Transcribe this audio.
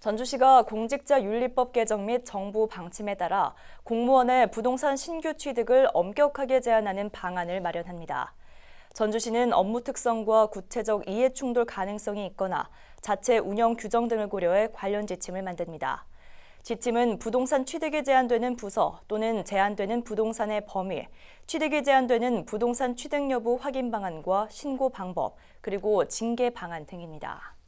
전주시가 공직자윤리법 개정 및 정부 방침에 따라 공무원의 부동산 신규 취득을 엄격하게 제한하는 방안을 마련합니다. 전주시는 업무 특성과 구체적 이해 충돌 가능성이 있거나 자체 운영 규정 등을 고려해 관련 지침을 만듭니다. 지침은 부동산 취득이 제한되는 부서 또는 제한되는 부동산의 범위, 취득이 제한되는 부동산 취득 여부 확인 방안과 신고 방법, 그리고 징계 방안 등입니다.